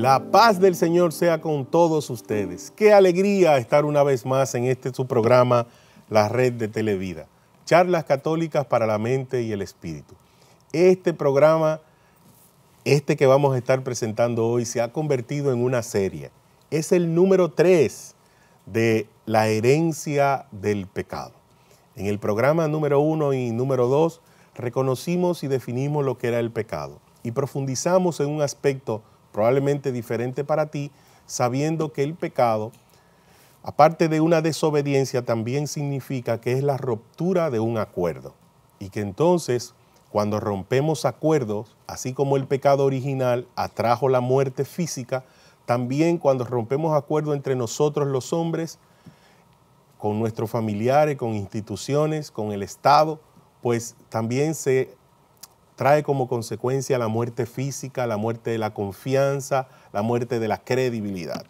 La paz del Señor sea con todos ustedes. Qué alegría estar una vez más en este su programa, la red de Televida. Charlas católicas para la mente y el espíritu. Este programa, este que vamos a estar presentando hoy, se ha convertido en una serie. Es el número 3 de la herencia del pecado. En el programa número uno y número 2 reconocimos y definimos lo que era el pecado y profundizamos en un aspecto probablemente diferente para ti, sabiendo que el pecado, aparte de una desobediencia, también significa que es la ruptura de un acuerdo. Y que entonces, cuando rompemos acuerdos, así como el pecado original atrajo la muerte física, también cuando rompemos acuerdos entre nosotros los hombres, con nuestros familiares, con instituciones, con el Estado, pues también se trae como consecuencia la muerte física, la muerte de la confianza, la muerte de la credibilidad.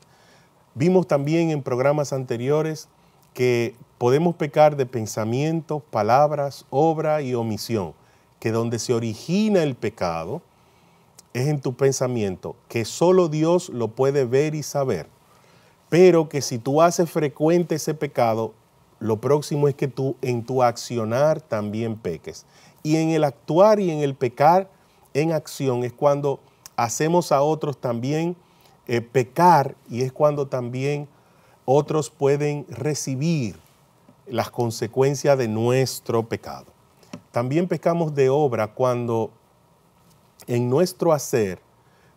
Vimos también en programas anteriores que podemos pecar de pensamientos, palabras, obra y omisión, que donde se origina el pecado es en tu pensamiento, que solo Dios lo puede ver y saber, pero que si tú haces frecuente ese pecado, lo próximo es que tú en tu accionar también peques. Y en el actuar y en el pecar en acción es cuando hacemos a otros también eh, pecar y es cuando también otros pueden recibir las consecuencias de nuestro pecado. También pecamos de obra cuando en nuestro hacer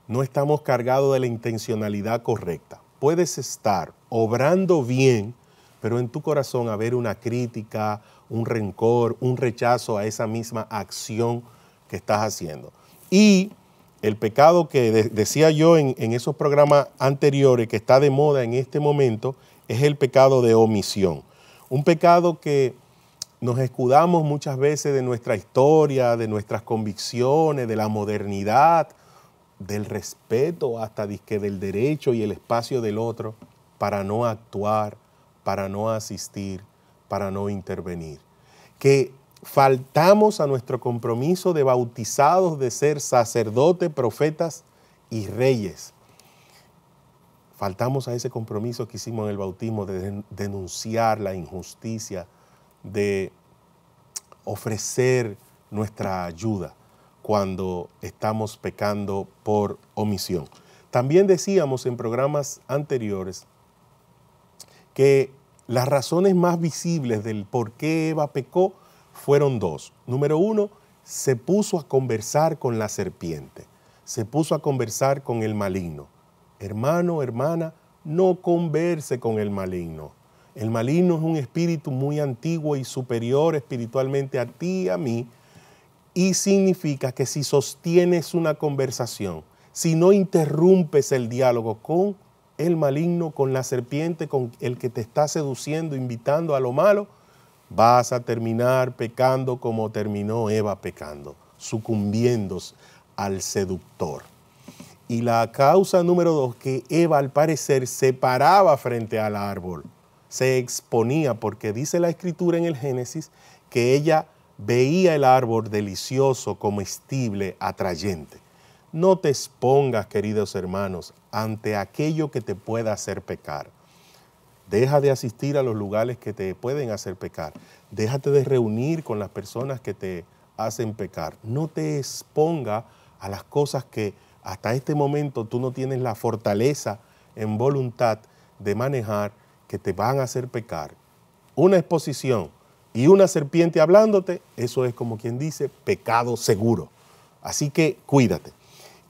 no estamos cargados de la intencionalidad correcta. Puedes estar obrando bien, pero en tu corazón haber una crítica, un rencor, un rechazo a esa misma acción que estás haciendo. Y el pecado que decía yo en, esos programas anteriores, que está de moda en este momento, es el pecado de omisión. Un pecado que nos escudamos muchas veces de nuestra historia, de nuestras convicciones, de la modernidad, del respeto hasta disque del derecho y el espacio del otro para no actuar, para no asistir, para no intervenir. Que faltamos a nuestro compromiso de bautizados de ser sacerdotes, profetas y reyes. Faltamos a ese compromiso que hicimos en el bautismo de denunciar la injusticia, de ofrecer nuestra ayuda cuando estamos pecando por omisión. También decíamos en programas anteriores que las razones más visibles del por qué Eva pecó fueron dos. Número uno, se puso a conversar con la serpiente, se puso a conversar con el maligno. Hermano, hermana, no converse con el maligno. El maligno es un espíritu muy antiguo y superior espiritualmente a ti a mí. Y significa que si sostienes una conversación, si no interrumpes el diálogo con el maligno, con la serpiente, con el que te está seduciendo, invitando a lo malo, vas a terminar pecando como terminó Eva pecando, sucumbiendo al seductor. Y la causa número dos, que Eva al parecer se paraba frente al árbol, se exponía, porque dice la escritura en el Génesis que ella veía el árbol delicioso, comestible, atrayente. No te expongas, queridos hermanos, ante aquello que te pueda hacer pecar. Deja de asistir a los lugares que te pueden hacer pecar. Déjate de reunir con las personas que te hacen pecar. No te exponga a las cosas que hasta este momento tú no tienes la fortaleza en voluntad de manejar que te van a hacer pecar. Una exposición y una serpiente hablándote, eso es como quien dice pecado seguro. Así que cuídate.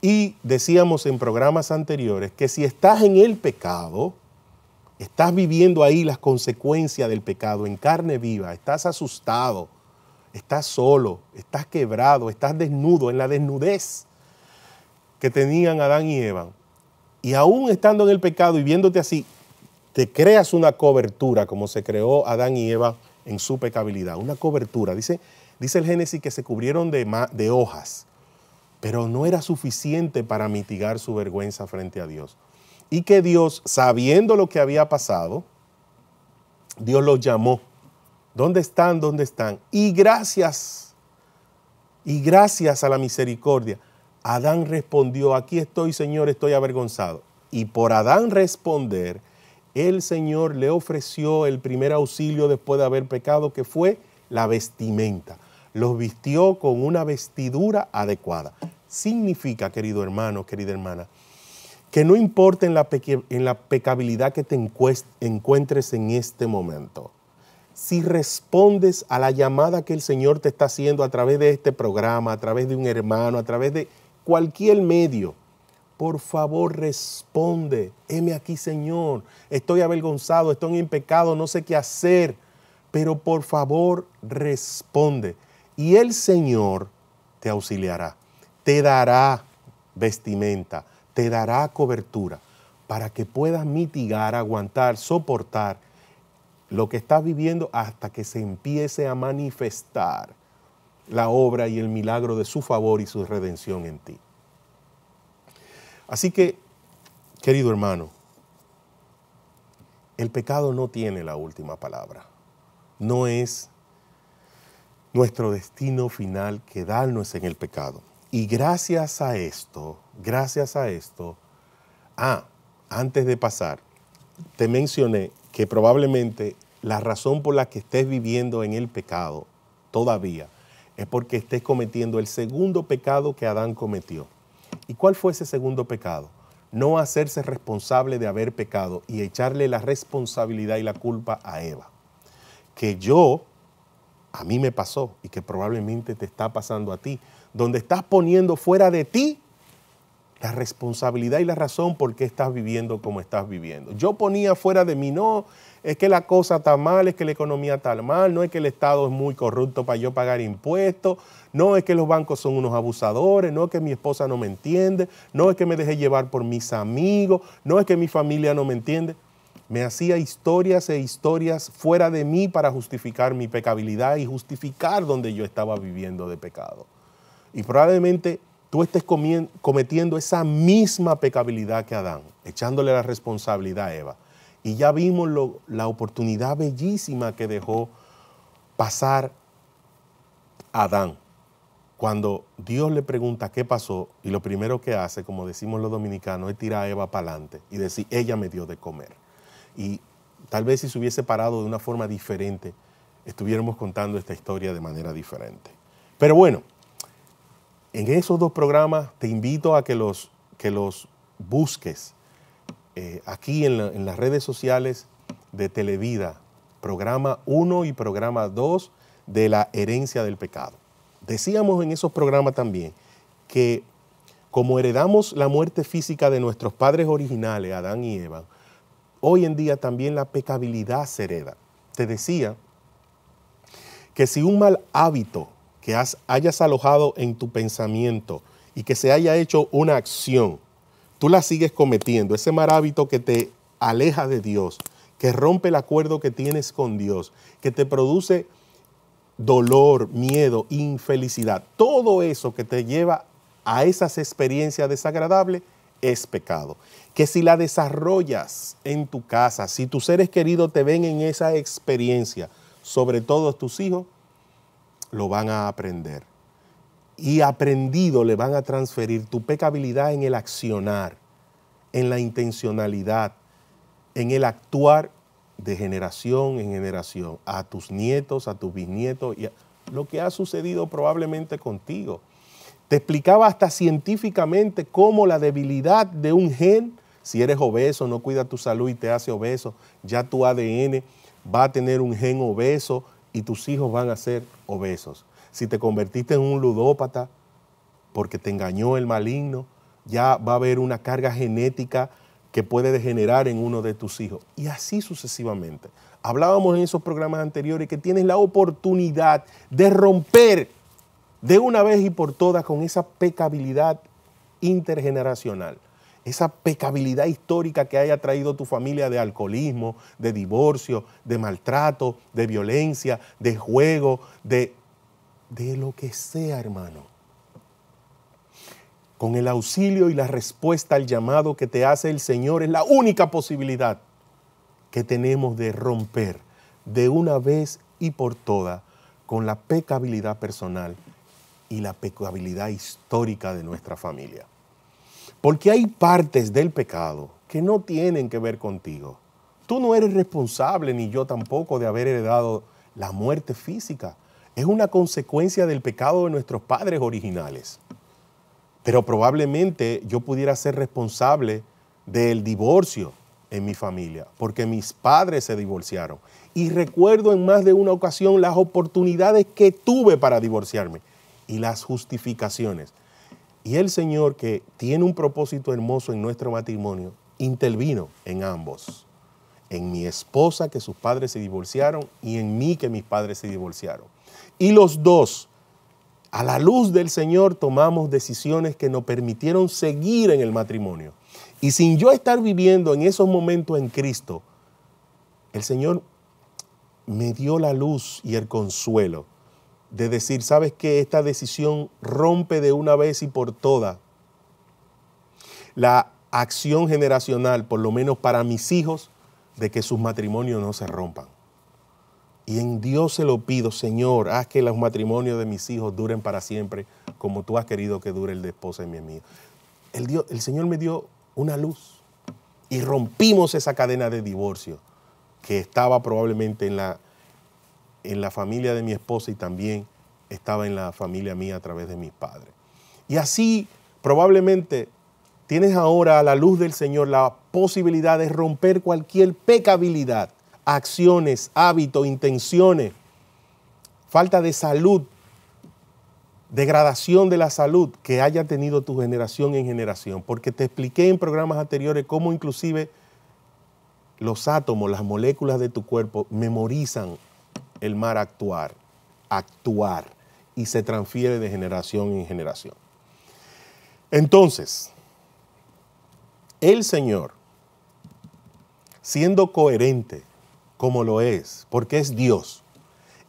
Y decíamos en programas anteriores que si estás en el pecado, estás viviendo ahí las consecuencias del pecado en carne viva, estás asustado, estás solo, estás quebrado, estás desnudo en la desnudez que tenían Adán y Eva. Y aún estando en el pecado y viéndote así, te creas una cobertura como se creó Adán y Eva en su pecabilidad, una cobertura. Dice, dice el Génesis que se cubrieron de, de hojas pero no era suficiente para mitigar su vergüenza frente a Dios. Y que Dios, sabiendo lo que había pasado, Dios los llamó. ¿Dónde están? ¿Dónde están? Y gracias, y gracias a la misericordia, Adán respondió, aquí estoy, Señor, estoy avergonzado. Y por Adán responder, el Señor le ofreció el primer auxilio después de haber pecado, que fue la vestimenta los vistió con una vestidura adecuada. Significa, querido hermano, querida hermana, que no importa en la, pecabilidad que te encuentres en este momento, si respondes a la llamada que el Señor te está haciendo a través de este programa, a través de un hermano, a través de cualquier medio, por favor responde, heme aquí Señor, estoy avergonzado, estoy en pecado, no sé qué hacer, pero por favor responde y el Señor te auxiliará, te dará vestimenta, te dará cobertura para que puedas mitigar, aguantar, soportar lo que estás viviendo hasta que se empiece a manifestar la obra y el milagro de su favor y su redención en ti. Así que, querido hermano, el pecado no tiene la última palabra. No es nuestro destino final quedarnos en el pecado. Y gracias a esto, gracias a esto, ah, antes de pasar, te mencioné que probablemente la razón por la que estés viviendo en el pecado todavía es porque estés cometiendo el segundo pecado que Adán cometió. ¿Y cuál fue ese segundo pecado? No hacerse responsable de haber pecado y echarle la responsabilidad y la culpa a Eva. Que yo a mí me pasó y que probablemente te está pasando a ti, donde estás poniendo fuera de ti la responsabilidad y la razón por qué estás viviendo como estás viviendo. Yo ponía fuera de mí, no, es que la cosa está mal, es que la economía está mal, no es que el Estado es muy corrupto para yo pagar impuestos, no es que los bancos son unos abusadores, no es que mi esposa no me entiende, no es que me deje llevar por mis amigos, no es que mi familia no me entiende me hacía historias e historias fuera de mí para justificar mi pecabilidad y justificar donde yo estaba viviendo de pecado. Y probablemente tú estés cometiendo esa misma pecabilidad que Adán, echándole la responsabilidad a Eva. Y ya vimos la oportunidad bellísima que dejó pasar Adán. Cuando Dios le pregunta qué pasó, y lo primero que hace, como decimos los dominicanos, es tirar a Eva para adelante y decir, ella me dio de comer. Y tal vez si se hubiese parado de una forma diferente, estuviéramos contando esta historia de manera diferente. Pero bueno, en esos dos programas te invito a que los, que los busques eh, aquí en, en las redes sociales de Televida, programa 1 y programa 2 de la herencia del pecado. Decíamos en esos programas también que como heredamos la muerte física de nuestros padres originales, Adán y Eva, Hoy en día también la pecabilidad se hereda. Te decía que si un mal hábito que has, hayas alojado en tu pensamiento y que se haya hecho una acción, tú la sigues cometiendo, ese mal hábito que te aleja de Dios, que rompe el acuerdo que tienes con Dios, que te produce dolor, miedo, infelicidad, todo eso que te lleva a esas experiencias desagradables es pecado que si la desarrollas en tu casa, si tus seres queridos te ven en esa experiencia, sobre todo tus hijos, lo van a aprender. Y aprendido le van a transferir tu pecabilidad en el accionar, en la intencionalidad, en el actuar de generación en generación, a tus nietos, a tus bisnietos, y lo que ha sucedido probablemente contigo. Te explicaba hasta científicamente cómo la debilidad de un gen si eres obeso, no cuida tu salud y te hace obeso, ya tu ADN va a tener un gen obeso y tus hijos van a ser obesos. Si te convertiste en un ludópata porque te engañó el maligno, ya va a haber una carga genética que puede degenerar en uno de tus hijos. Y así sucesivamente. Hablábamos en esos programas anteriores que tienes la oportunidad de romper de una vez y por todas con esa pecabilidad intergeneracional esa pecabilidad histórica que haya traído tu familia de alcoholismo, de divorcio, de maltrato, de violencia, de juego, de, de lo que sea, hermano. Con el auxilio y la respuesta al llamado que te hace el Señor es la única posibilidad que tenemos de romper de una vez y por todas con la pecabilidad personal y la pecabilidad histórica de nuestra familia. Porque hay partes del pecado que no tienen que ver contigo. Tú no eres responsable, ni yo tampoco, de haber heredado la muerte física. Es una consecuencia del pecado de nuestros padres originales. Pero probablemente yo pudiera ser responsable del divorcio en mi familia, porque mis padres se divorciaron. Y recuerdo en más de una ocasión las oportunidades que tuve para divorciarme y las justificaciones. Y el Señor, que tiene un propósito hermoso en nuestro matrimonio, intervino en ambos. En mi esposa, que sus padres se divorciaron, y en mí, que mis padres se divorciaron. Y los dos, a la luz del Señor, tomamos decisiones que nos permitieron seguir en el matrimonio. Y sin yo estar viviendo en esos momentos en Cristo, el Señor me dio la luz y el consuelo de decir, sabes que esta decisión rompe de una vez y por todas la acción generacional, por lo menos para mis hijos, de que sus matrimonios no se rompan. Y en Dios se lo pido, Señor, haz que los matrimonios de mis hijos duren para siempre, como tú has querido que dure el de esposa y mi amigo. El, Dios, el Señor me dio una luz y rompimos esa cadena de divorcio que estaba probablemente en la, en la familia de mi esposa y también estaba en la familia mía a través de mis padres. Y así probablemente tienes ahora a la luz del Señor la posibilidad de romper cualquier pecabilidad, acciones, hábitos, intenciones, falta de salud, degradación de la salud que haya tenido tu generación en generación, porque te expliqué en programas anteriores cómo inclusive los átomos, las moléculas de tu cuerpo memorizan el mar actuar, actuar, y se transfiere de generación en generación. Entonces, el Señor, siendo coherente como lo es, porque es Dios,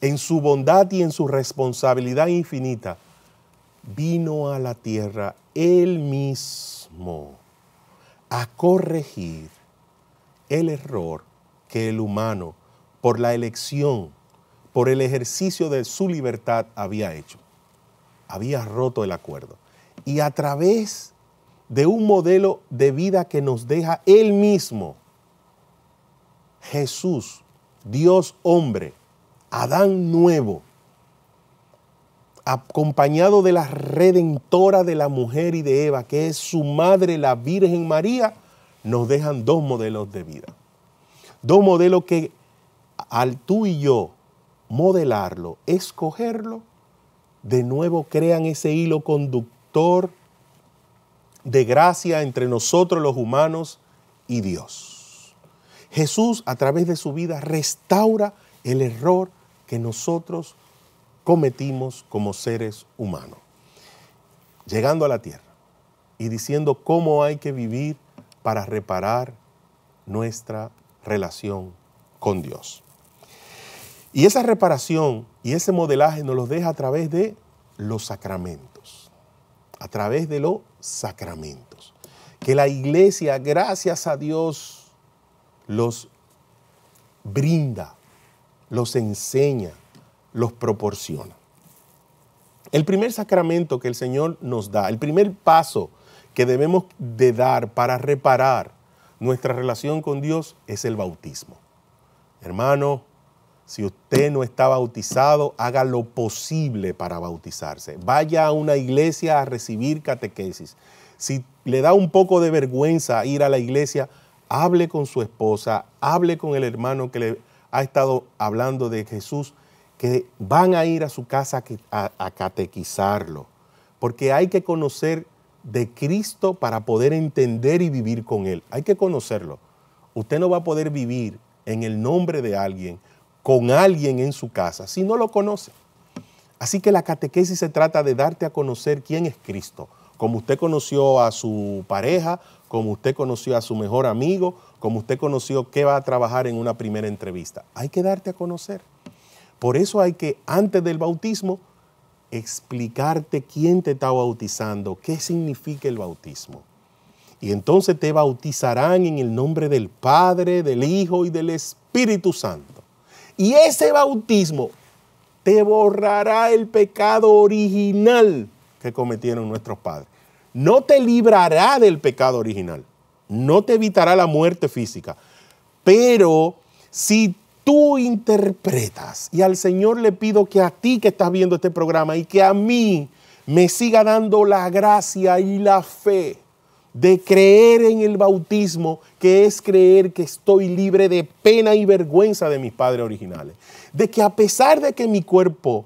en su bondad y en su responsabilidad infinita, vino a la tierra él mismo a corregir el error que el humano, por la elección por el ejercicio de su libertad había hecho. Había roto el acuerdo. Y a través de un modelo de vida que nos deja Él mismo, Jesús, Dios hombre, Adán nuevo, acompañado de la redentora de la mujer y de Eva, que es su madre, la Virgen María, nos dejan dos modelos de vida. Dos modelos que al tú y yo modelarlo, escogerlo, de nuevo crean ese hilo conductor de gracia entre nosotros los humanos y Dios. Jesús a través de su vida restaura el error que nosotros cometimos como seres humanos, llegando a la tierra y diciendo cómo hay que vivir para reparar nuestra relación con Dios. Y esa reparación y ese modelaje nos los deja a través de los sacramentos, a través de los sacramentos. Que la iglesia, gracias a Dios, los brinda, los enseña, los proporciona. El primer sacramento que el Señor nos da, el primer paso que debemos de dar para reparar nuestra relación con Dios es el bautismo. Hermano, si usted no está bautizado, haga lo posible para bautizarse. Vaya a una iglesia a recibir catequesis. Si le da un poco de vergüenza ir a la iglesia, hable con su esposa, hable con el hermano que le ha estado hablando de Jesús, que van a ir a su casa a, catequizarlo. Porque hay que conocer de Cristo para poder entender y vivir con Él. Hay que conocerlo. Usted no va a poder vivir en el nombre de alguien con alguien en su casa si no lo conoce. Así que la catequesis se trata de darte a conocer quién es Cristo, como usted conoció a su pareja, como usted conoció a su mejor amigo, como usted conoció qué va a trabajar en una primera entrevista. Hay que darte a conocer. Por eso hay que, antes del bautismo, explicarte quién te está bautizando, qué significa el bautismo. Y entonces te bautizarán en el nombre del Padre, del Hijo y del Espíritu Santo. Y ese bautismo te borrará el pecado original que cometieron nuestros padres. No te librará del pecado original. No te evitará la muerte física. Pero si tú interpretas, y al Señor le pido que a ti que estás viendo este programa y que a mí me siga dando la gracia y la fe de creer en el bautismo, que es creer que estoy libre de pena y vergüenza de mis padres originales. De que a pesar de que mi cuerpo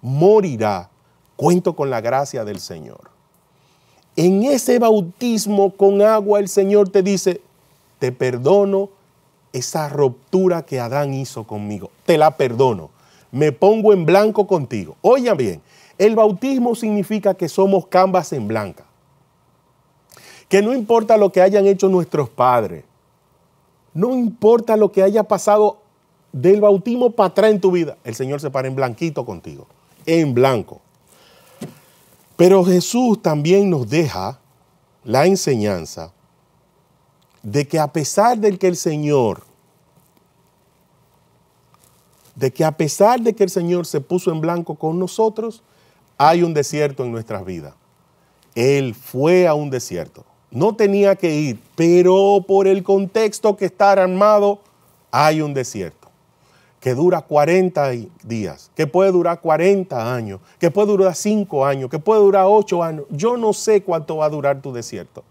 morirá, cuento con la gracia del Señor. En ese bautismo con agua el Señor te dice, te perdono esa ruptura que Adán hizo conmigo, te la perdono, me pongo en blanco contigo. Oigan bien, el bautismo significa que somos canvas en blanca que no importa lo que hayan hecho nuestros padres, no importa lo que haya pasado del bautismo para atrás en tu vida, el Señor se para en blanquito contigo, en blanco. Pero Jesús también nos deja la enseñanza de que a pesar de que el Señor, de que a pesar de que el Señor se puso en blanco con nosotros, hay un desierto en nuestras vidas. Él fue a un desierto no tenía que ir, pero por el contexto que está armado, hay un desierto que dura 40 días, que puede durar 40 años, que puede durar 5 años, que puede durar 8 años. Yo no sé cuánto va a durar tu desierto.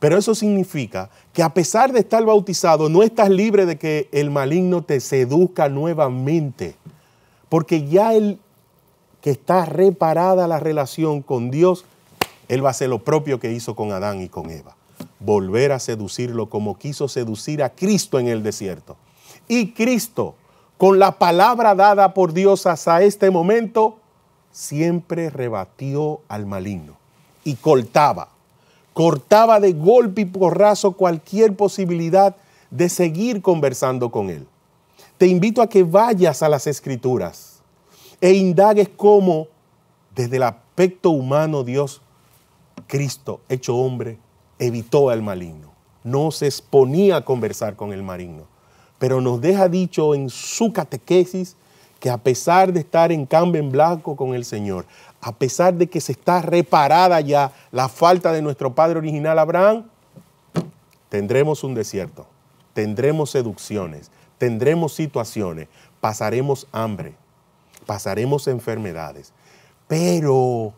Pero eso significa que a pesar de estar bautizado, no estás libre de que el maligno te seduzca nuevamente. Porque ya el que está reparada la relación con Dios él va a hacer lo propio que hizo con Adán y con Eva. Volver a seducirlo como quiso seducir a Cristo en el desierto. Y Cristo, con la palabra dada por Dios hasta este momento, siempre rebatió al maligno y cortaba, cortaba de golpe y porrazo cualquier posibilidad de seguir conversando con él. Te invito a que vayas a las escrituras e indagues cómo desde el aspecto humano Dios Cristo, hecho hombre, evitó al maligno, no se exponía a conversar con el maligno, pero nos deja dicho en su catequesis que a pesar de estar en cambio en blanco con el Señor, a pesar de que se está reparada ya la falta de nuestro padre original Abraham, tendremos un desierto, tendremos seducciones, tendremos situaciones, pasaremos hambre, pasaremos enfermedades, pero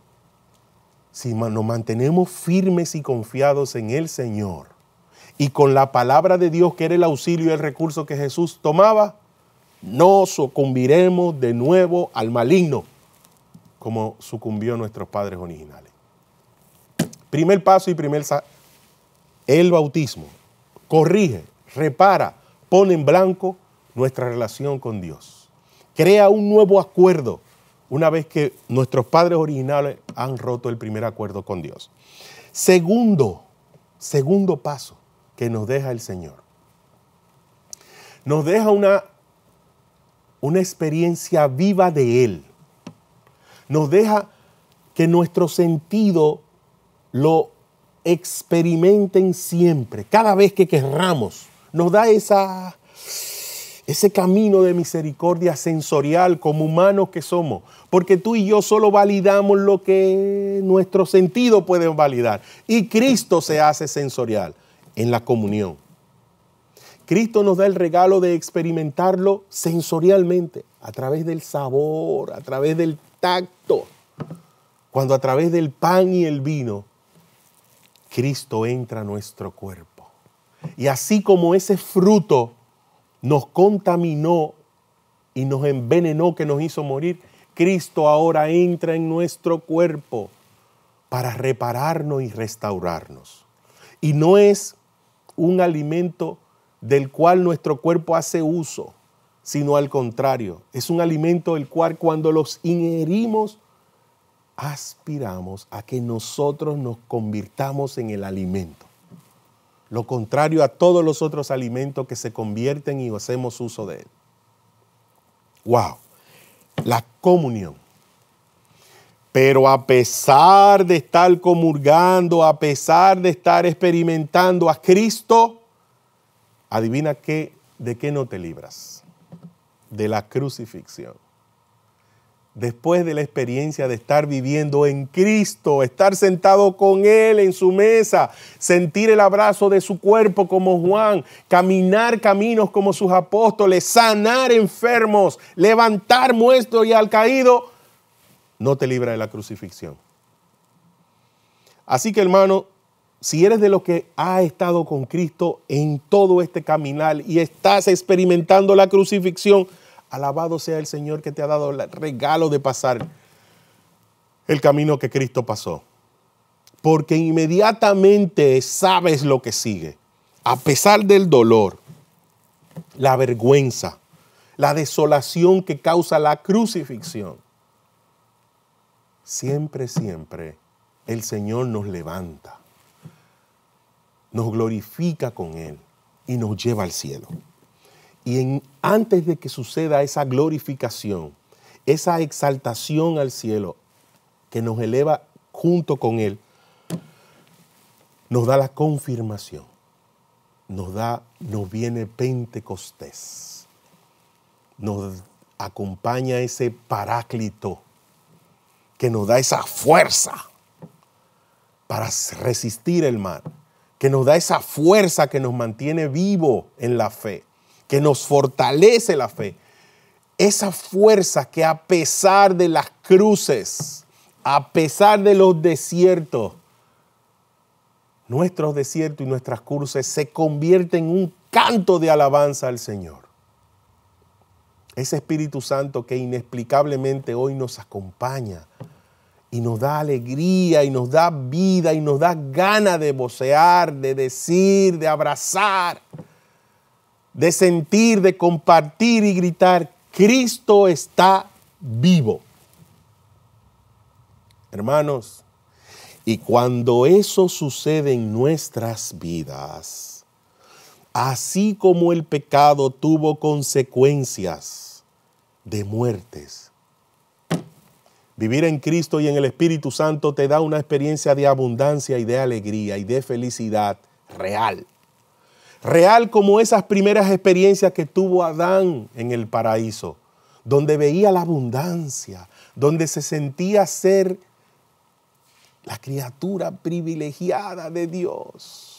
si nos mantenemos firmes y confiados en el Señor y con la palabra de Dios, que era el auxilio y el recurso que Jesús tomaba, no sucumbiremos de nuevo al maligno como sucumbió nuestros padres originales. Primer paso y primer el bautismo. Corrige, repara, pone en blanco nuestra relación con Dios. Crea un nuevo acuerdo una vez que nuestros padres originales han roto el primer acuerdo con Dios. Segundo, segundo paso que nos deja el Señor. Nos deja una, una experiencia viva de Él. Nos deja que nuestro sentido lo experimenten siempre, cada vez que querramos. Nos da esa ese camino de misericordia sensorial como humanos que somos, porque tú y yo solo validamos lo que nuestro sentido puede validar, y Cristo se hace sensorial en la comunión. Cristo nos da el regalo de experimentarlo sensorialmente, a través del sabor, a través del tacto, cuando a través del pan y el vino, Cristo entra a nuestro cuerpo. Y así como ese fruto nos contaminó y nos envenenó que nos hizo morir, Cristo ahora entra en nuestro cuerpo para repararnos y restaurarnos. Y no es un alimento del cual nuestro cuerpo hace uso, sino al contrario, es un alimento del cual cuando los ingerimos, aspiramos a que nosotros nos convirtamos en el alimento lo contrario a todos los otros alimentos que se convierten y hacemos uso de él. Wow, la comunión. Pero a pesar de estar comulgando, a pesar de estar experimentando a Cristo, adivina qué, de qué no te libras, de la crucifixión después de la experiencia de estar viviendo en Cristo, estar sentado con Él en su mesa, sentir el abrazo de su cuerpo como Juan, caminar caminos como sus apóstoles, sanar enfermos, levantar muestros y al caído, no te libra de la crucifixión. Así que hermano, si eres de los que ha estado con Cristo en todo este caminar y estás experimentando la crucifixión, Alabado sea el Señor que te ha dado el regalo de pasar el camino que Cristo pasó. Porque inmediatamente sabes lo que sigue. A pesar del dolor, la vergüenza, la desolación que causa la crucifixión. Siempre, siempre el Señor nos levanta, nos glorifica con Él y nos lleva al cielo. Y antes de que suceda esa glorificación, esa exaltación al cielo que nos eleva junto con Él, nos da la confirmación, nos da, nos viene Pentecostés, nos acompaña ese paráclito que nos da esa fuerza para resistir el mal, que nos da esa fuerza que nos mantiene vivo en la fe, que nos fortalece la fe. Esa fuerza que a pesar de las cruces, a pesar de los desiertos, nuestros desiertos y nuestras cruces se convierten en un canto de alabanza al Señor. Ese Espíritu Santo que inexplicablemente hoy nos acompaña y nos da alegría y nos da vida y nos da ganas de vocear, de decir, de abrazar de sentir, de compartir y gritar, Cristo está vivo. Hermanos, y cuando eso sucede en nuestras vidas, así como el pecado tuvo consecuencias de muertes, Vivir en Cristo y en el Espíritu Santo te da una experiencia de abundancia y de alegría y de felicidad real real como esas primeras experiencias que tuvo Adán en el paraíso, donde veía la abundancia, donde se sentía ser la criatura privilegiada de Dios.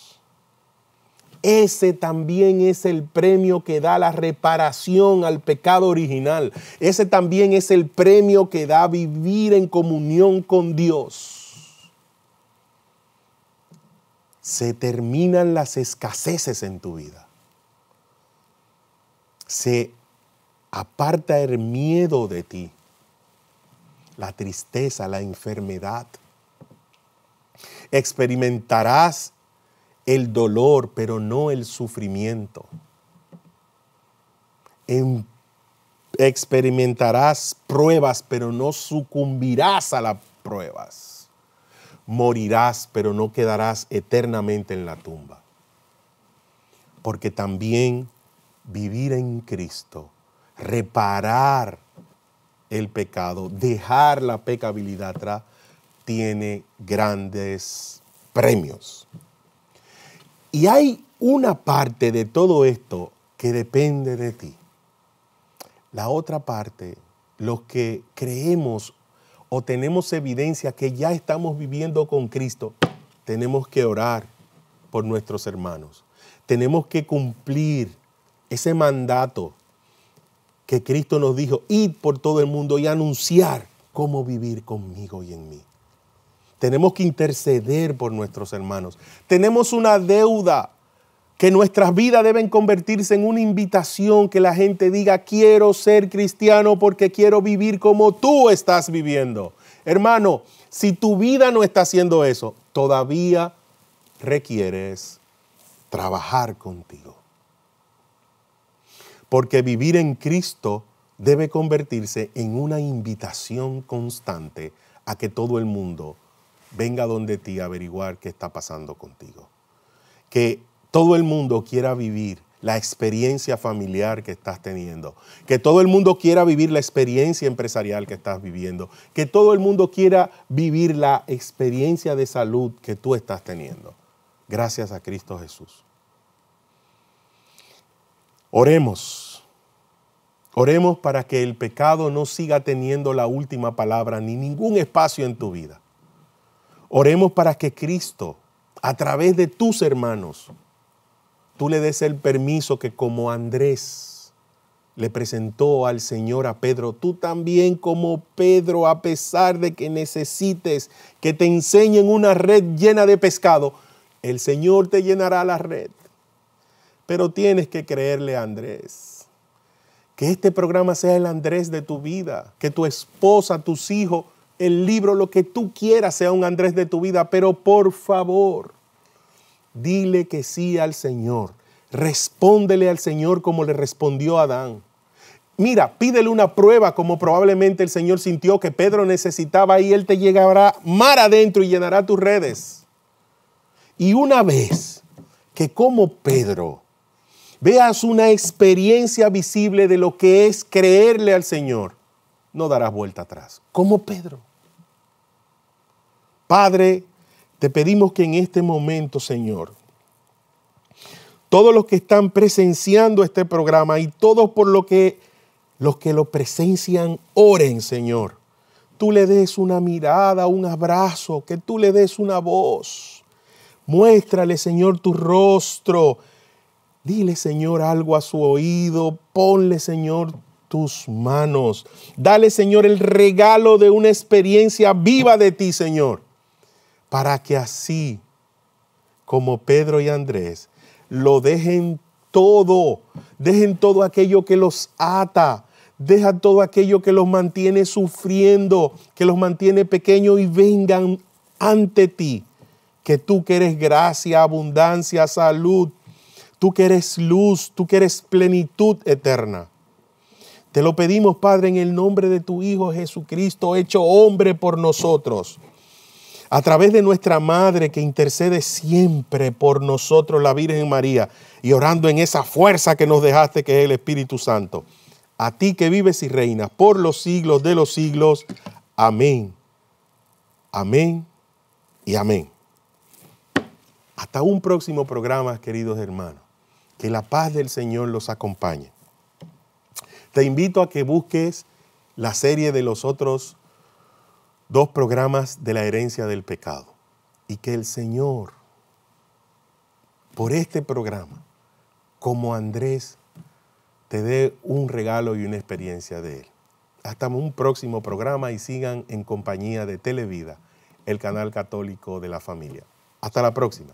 Ese también es el premio que da la reparación al pecado original. Ese también es el premio que da vivir en comunión con Dios. se terminan las escaseces en tu vida. Se aparta el miedo de ti, la tristeza, la enfermedad. Experimentarás el dolor, pero no el sufrimiento. Em, experimentarás pruebas, pero no sucumbirás a las pruebas morirás, pero no quedarás eternamente en la tumba. Porque también vivir en Cristo, reparar el pecado, dejar la pecabilidad atrás, tiene grandes premios. Y hay una parte de todo esto que depende de ti. La otra parte, los que creemos o tenemos evidencia que ya estamos viviendo con Cristo, tenemos que orar por nuestros hermanos. Tenemos que cumplir ese mandato que Cristo nos dijo, ir por todo el mundo y anunciar cómo vivir conmigo y en mí. Tenemos que interceder por nuestros hermanos. Tenemos una deuda que nuestras vidas deben convertirse en una invitación que la gente diga, quiero ser cristiano porque quiero vivir como tú estás viviendo. Hermano, si tu vida no está haciendo eso, todavía requieres trabajar contigo. Porque vivir en Cristo debe convertirse en una invitación constante a que todo el mundo venga donde ti a averiguar qué está pasando contigo. Que todo el mundo quiera vivir la experiencia familiar que estás teniendo, que todo el mundo quiera vivir la experiencia empresarial que estás viviendo, que todo el mundo quiera vivir la experiencia de salud que tú estás teniendo. Gracias a Cristo Jesús. Oremos. Oremos para que el pecado no siga teniendo la última palabra ni ningún espacio en tu vida. Oremos para que Cristo, a través de tus hermanos, tú le des el permiso que como Andrés le presentó al Señor a Pedro, tú también como Pedro, a pesar de que necesites que te enseñen una red llena de pescado, el Señor te llenará la red. Pero tienes que creerle Andrés. Que este programa sea el Andrés de tu vida, que tu esposa, tus hijos, el libro, lo que tú quieras sea un Andrés de tu vida, pero por favor, Dile que sí al Señor. Respóndele al Señor como le respondió Adán. Mira, pídele una prueba como probablemente el Señor sintió que Pedro necesitaba y Él te llegará mar adentro y llenará tus redes. Y una vez que como Pedro veas una experiencia visible de lo que es creerle al Señor, no darás vuelta atrás. Como Pedro. Padre, te pedimos que en este momento, Señor, todos los que están presenciando este programa y todos por lo que los que lo presencian oren, Señor. Tú le des una mirada, un abrazo, que tú le des una voz. Muéstrale, Señor, tu rostro. Dile, Señor, algo a su oído. Ponle, Señor, tus manos. Dale, Señor, el regalo de una experiencia viva de ti, Señor para que así como Pedro y Andrés lo dejen todo, dejen todo aquello que los ata, deja todo aquello que los mantiene sufriendo, que los mantiene pequeños y vengan ante ti, que tú que eres gracia, abundancia, salud, tú que eres luz, tú que eres plenitud eterna. Te lo pedimos, Padre, en el nombre de tu Hijo Jesucristo, hecho hombre por nosotros a través de nuestra Madre que intercede siempre por nosotros, la Virgen María, y orando en esa fuerza que nos dejaste, que es el Espíritu Santo. A ti que vives y reinas por los siglos de los siglos. Amén. Amén y amén. Hasta un próximo programa, queridos hermanos. Que la paz del Señor los acompañe. Te invito a que busques la serie de los otros dos programas de la herencia del pecado y que el Señor, por este programa, como Andrés, te dé un regalo y una experiencia de Él. Hasta un próximo programa y sigan en compañía de Televida, el canal católico de la familia. Hasta la próxima.